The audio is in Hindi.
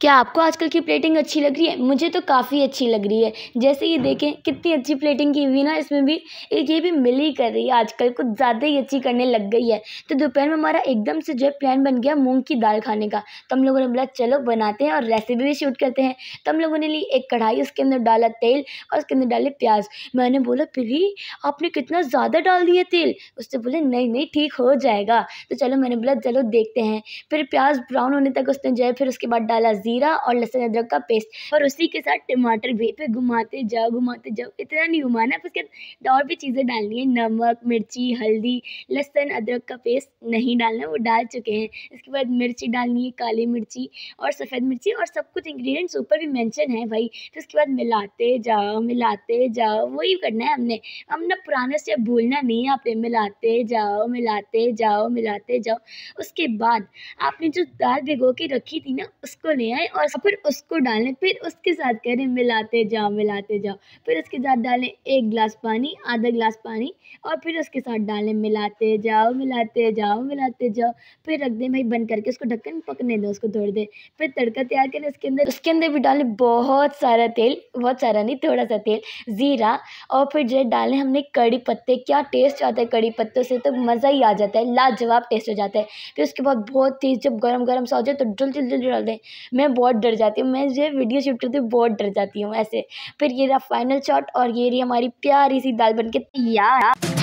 क्या आपको आजकल की प्लेटिंग अच्छी लग रही है मुझे तो काफ़ी अच्छी लग रही है जैसे ये देखें कितनी अच्छी प्लेटिंग की हुई ना इसमें भी एक ये भी मिली कर रही है आजकल कुछ ज़्यादा ही अच्छी करने लग गई है तो दोपहर में हमारा एकदम से जो है प्लान बन गया मूंग की दाल खाने का तो हम लोगों ने बोला चलो बनाते हैं और रेसिपी भी शूट करते हैं तो हम लोगों ने ली एक कढ़ाई उसके अंदर डाला तेल और उसके अंदर डाले प्याज मैंने बोला फिर आपने कितना ज़्यादा डाल दिया तेल उससे बोले नहीं नहीं ठीक हो जाएगा तो चलो मैंने बोला चलो देखते हैं फिर प्याज ब्राउन होने तक उसने जो है फिर उसके बाद डाला ज़ीरा और लहसुन अदरक का पेस्ट और उसी के साथ टमाटर भी फिर घुमाते जाओ घुमाते जाओ इतना नहीं घुमाना फिर उसके बाद और भी चीज़ें डालनी है नमक मिर्ची हल्दी लहसुन अदरक का पेस्ट नहीं डालना वो डाल चुके हैं इसके बाद मिर्ची डालनी है काली मिर्ची और सफ़ेद मिर्ची और सब कुछ इंग्रीडियंट्स ऊपर भी मैंशन है भाई फिर उसके बाद मिलाते जाओ मिलाते जाओ वही करना है हमने हमने पुराना स्टेप भूलना नहीं है आपने मिलाते जाओ मिलाते जाओ मिलाते जाओ उसके बाद आपने जो दाल भिगो के रखी थी ना उसको लिया जाएं और फिर उसको डालें फिर उसके साथ करें मिलाते जाओ मिलाते जाओ फिर उसके साथ डालें एक गिलास पानी आधा गिलास पानी और फिर उसके साथ डालें मिलाते जाओ मिलाते जाओ मिलाते जाओ फिर रख दें भाई बंद करके उसको ढक्कन पकने दो उसको थोड़ी दें फिर तड़का तैयार करें उसके अंदर उसके अंदर भी डालें बहुत सारा तेल बहुत सारा नहीं थोड़ा सा तेल ज़ीरा और फिर जो डालें हमने कड़ी पत्ते क्या टेस्ट आता है कड़ी पत्तों से तो मज़ा ही आ जाता है लाजवाब टेस्ट हो जाता है फिर उसके बाद बहुत तेज़ जब गर्म गर्म सा हो जाए तो जल्दी जल्दी डाल दें मैं मैं बहुत डर जाती हूँ मैं जो वीडियो शूट करती हूँ बहुत डर जाती हूँ ऐसे फिर ये रहा फाइनल शॉट और ये रही हमारी प्यारी सी दाल बन के तैयार